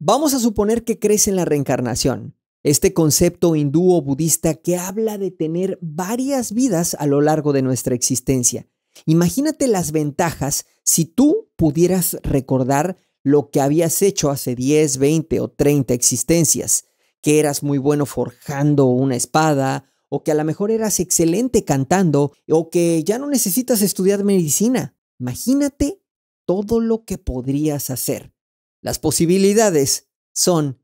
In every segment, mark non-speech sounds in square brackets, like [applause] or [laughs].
Vamos a suponer que crees en la reencarnación, este concepto hindú o budista que habla de tener varias vidas a lo largo de nuestra existencia. Imagínate las ventajas si tú pudieras recordar lo que habías hecho hace 10, 20 o 30 existencias, que eras muy bueno forjando una espada, o que a lo mejor eras excelente cantando, o que ya no necesitas estudiar medicina. Imagínate todo lo que podrías hacer. Las posibilidades son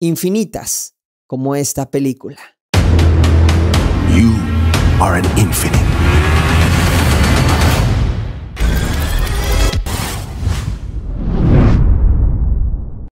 infinitas como esta película.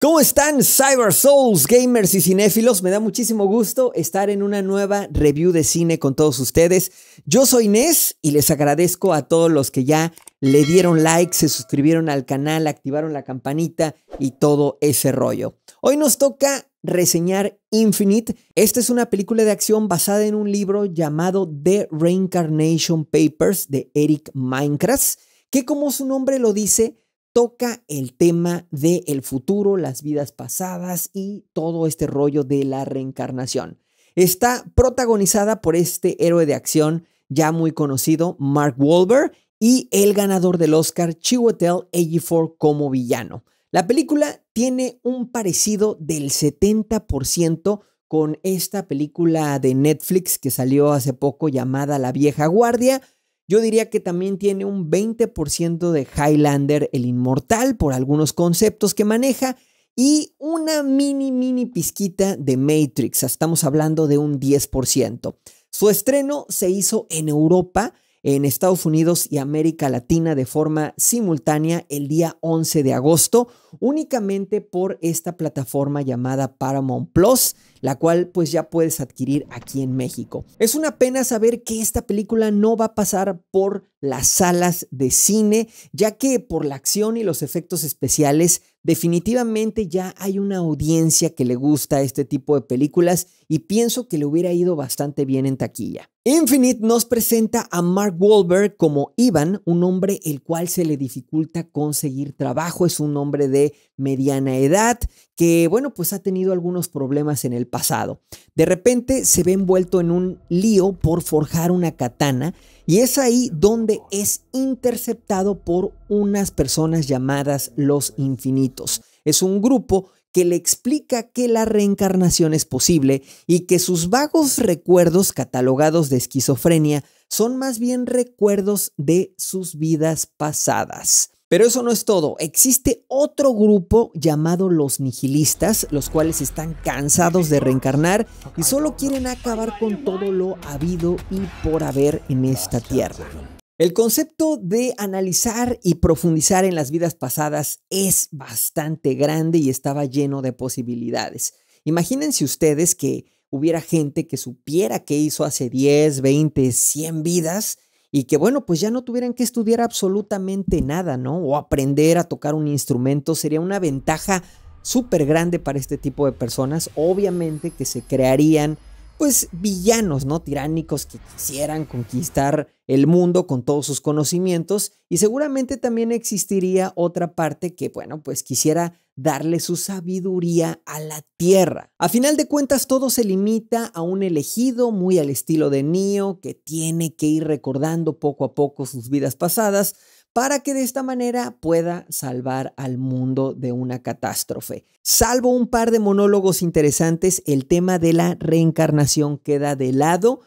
¿Cómo están Cyber Souls, gamers y cinéfilos? Me da muchísimo gusto estar en una nueva review de cine con todos ustedes. Yo soy Inés y les agradezco a todos los que ya le dieron like, se suscribieron al canal, activaron la campanita y todo ese rollo. Hoy nos toca reseñar Infinite. Esta es una película de acción basada en un libro llamado The Reincarnation Papers de Eric Minecraft, que como su nombre lo dice, toca el tema del futuro, las vidas pasadas y todo este rollo de la reencarnación. Está protagonizada por este héroe de acción ya muy conocido, Mark Wahlberg, y el ganador del Oscar, Chiwetel Ejiofor, como villano. La película tiene un parecido del 70% con esta película de Netflix que salió hace poco llamada La vieja guardia, yo diría que también tiene un 20% de Highlander el Inmortal por algunos conceptos que maneja y una mini, mini pizquita de Matrix. Estamos hablando de un 10%. Su estreno se hizo en Europa, en Estados Unidos y América Latina de forma simultánea el día 11 de agosto, únicamente por esta plataforma llamada Paramount Plus, la cual pues ya puedes adquirir aquí en México. Es una pena saber que esta película no va a pasar por las salas de cine, ya que por la acción y los efectos especiales definitivamente ya hay una audiencia que le gusta este tipo de películas y pienso que le hubiera ido bastante bien en taquilla. Infinite nos presenta a Mark Wahlberg como Ivan, un hombre el cual se le dificulta conseguir trabajo, es un hombre de mediana edad que, bueno, pues ha tenido algunos problemas en el pasado. De repente se ve envuelto en un lío por forjar una katana y es ahí donde es interceptado por unas personas llamadas los infinitos. Es un grupo que le explica que la reencarnación es posible y que sus vagos recuerdos catalogados de esquizofrenia son más bien recuerdos de sus vidas pasadas. Pero eso no es todo. Existe otro grupo llamado los nihilistas, los cuales están cansados de reencarnar y solo quieren acabar con todo lo habido y por haber en esta tierra. El concepto de analizar y profundizar en las vidas pasadas es bastante grande y estaba lleno de posibilidades. Imagínense ustedes que hubiera gente que supiera qué hizo hace 10, 20, 100 vidas y que bueno, pues ya no tuvieran que estudiar absolutamente nada, ¿no? O aprender a tocar un instrumento sería una ventaja súper grande para este tipo de personas, obviamente que se crearían pues villanos, ¿no? Tiránicos que quisieran conquistar el mundo con todos sus conocimientos y seguramente también existiría otra parte que, bueno, pues quisiera darle su sabiduría a la tierra. A final de cuentas, todo se limita a un elegido muy al estilo de Neo, que tiene que ir recordando poco a poco sus vidas pasadas para que de esta manera pueda salvar al mundo de una catástrofe. Salvo un par de monólogos interesantes, el tema de la reencarnación queda de lado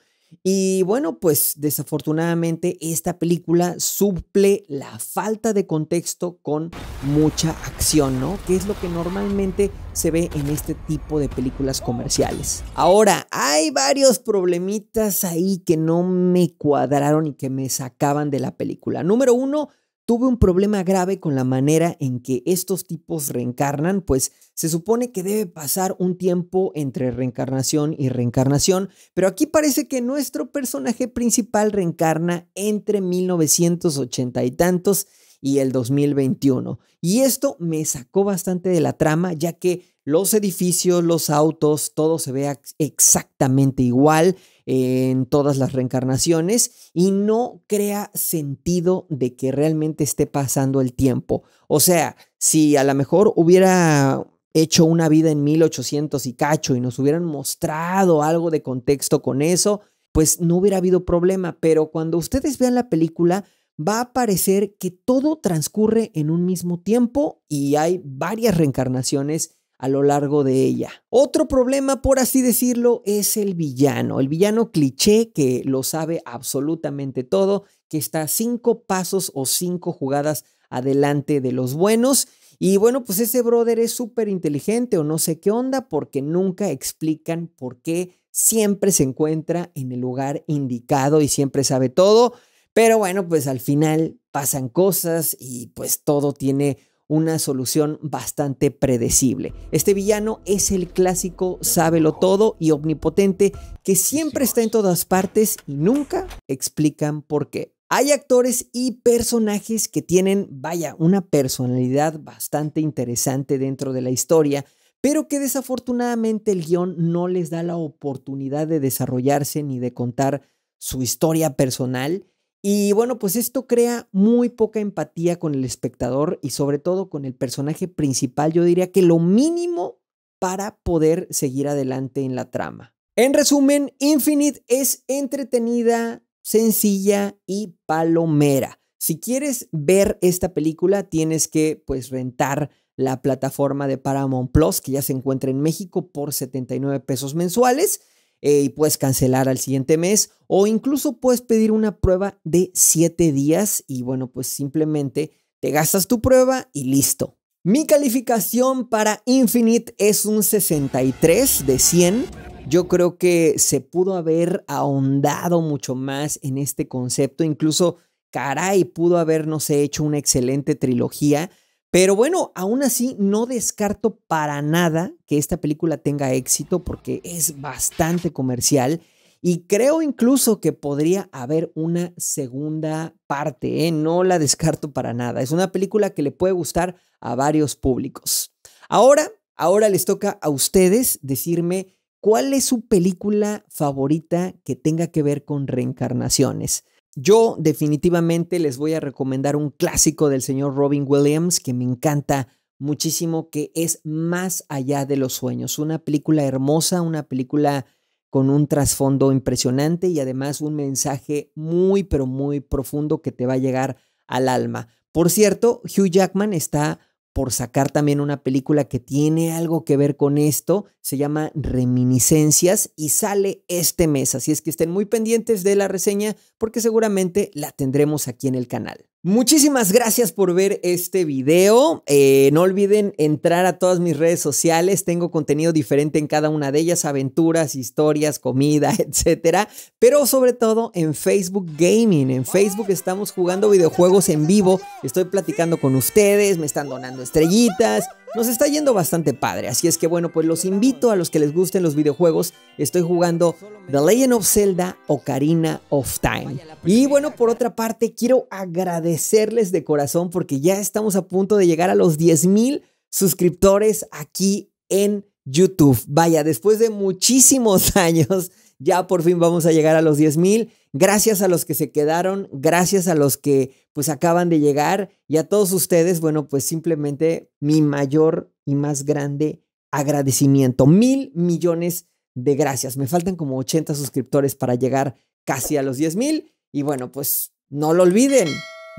y bueno, pues desafortunadamente esta película suple la falta de contexto con mucha acción, ¿no? Que es lo que normalmente se ve en este tipo de películas comerciales. Ahora, hay varios problemitas ahí que no me cuadraron y que me sacaban de la película. Número uno, tuve un problema grave con la manera en que estos tipos reencarnan, pues se supone que debe pasar un tiempo entre reencarnación y reencarnación, pero aquí parece que nuestro personaje principal reencarna entre 1980 y tantos y el 2021. Y esto me sacó bastante de la trama, ya que los edificios, los autos, todo se ve exactamente igual en todas las reencarnaciones y no crea sentido de que realmente esté pasando el tiempo. O sea, si a lo mejor hubiera hecho una vida en 1800 y cacho y nos hubieran mostrado algo de contexto con eso, pues no hubiera habido problema. Pero cuando ustedes vean la película, va a parecer que todo transcurre en un mismo tiempo y hay varias reencarnaciones a lo largo de ella. Otro problema, por así decirlo, es el villano, el villano cliché que lo sabe absolutamente todo, que está cinco pasos o cinco jugadas adelante de los buenos. Y bueno, pues ese brother es súper inteligente o no sé qué onda porque nunca explican por qué siempre se encuentra en el lugar indicado y siempre sabe todo. Pero bueno, pues al final pasan cosas y pues todo tiene una solución bastante predecible. Este villano es el clásico sábelo todo y omnipotente que siempre está en todas partes y nunca explican por qué. Hay actores y personajes que tienen, vaya, una personalidad bastante interesante dentro de la historia, pero que desafortunadamente el guión no les da la oportunidad de desarrollarse ni de contar su historia personal y bueno, pues esto crea muy poca empatía con el espectador y sobre todo con el personaje principal, yo diría que lo mínimo para poder seguir adelante en la trama. En resumen, Infinite es entretenida, sencilla y palomera. Si quieres ver esta película, tienes que pues rentar la plataforma de Paramount Plus que ya se encuentra en México por 79 pesos mensuales. Eh, y puedes cancelar al siguiente mes o incluso puedes pedir una prueba de 7 días y bueno, pues simplemente te gastas tu prueba y listo. Mi calificación para Infinite es un 63 de 100. Yo creo que se pudo haber ahondado mucho más en este concepto, incluso caray, pudo habernos hecho una excelente trilogía pero bueno, aún así no descarto para nada que esta película tenga éxito porque es bastante comercial y creo incluso que podría haber una segunda parte, ¿eh? no la descarto para nada. Es una película que le puede gustar a varios públicos. Ahora, ahora les toca a ustedes decirme cuál es su película favorita que tenga que ver con reencarnaciones. Yo definitivamente les voy a recomendar un clásico del señor Robin Williams que me encanta muchísimo, que es Más allá de los sueños. Una película hermosa, una película con un trasfondo impresionante y además un mensaje muy, pero muy profundo que te va a llegar al alma. Por cierto, Hugh Jackman está por sacar también una película que tiene algo que ver con esto. Se llama Reminiscencias y sale este mes. Así es que estén muy pendientes de la reseña porque seguramente la tendremos aquí en el canal. Muchísimas gracias por ver este video. Eh, no olviden entrar a todas mis redes sociales. Tengo contenido diferente en cada una de ellas, aventuras, historias, comida, [laughs] etcétera. Pero sobre todo en Facebook Gaming. En Facebook estamos jugando videojuegos en vivo. Estoy platicando con ustedes, me están donando estrellitas nos está yendo bastante padre, así es que bueno, pues los invito a los que les gusten los videojuegos. Estoy jugando The Legend of Zelda Ocarina of Time. Y bueno, por otra parte, quiero agradecerles de corazón porque ya estamos a punto de llegar a los 10.000 suscriptores aquí en YouTube. Vaya, después de muchísimos [laughs] años, ya por fin vamos a llegar a los 10.000 Gracias a los que se quedaron, gracias a los que pues acaban de llegar y a todos ustedes, bueno, pues simplemente mi mayor y más grande agradecimiento. Mil millones de gracias. Me faltan como 80 suscriptores para llegar casi a los 10 mil y bueno, pues no lo olviden.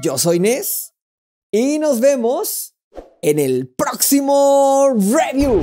Yo soy Nes y nos vemos en el próximo review.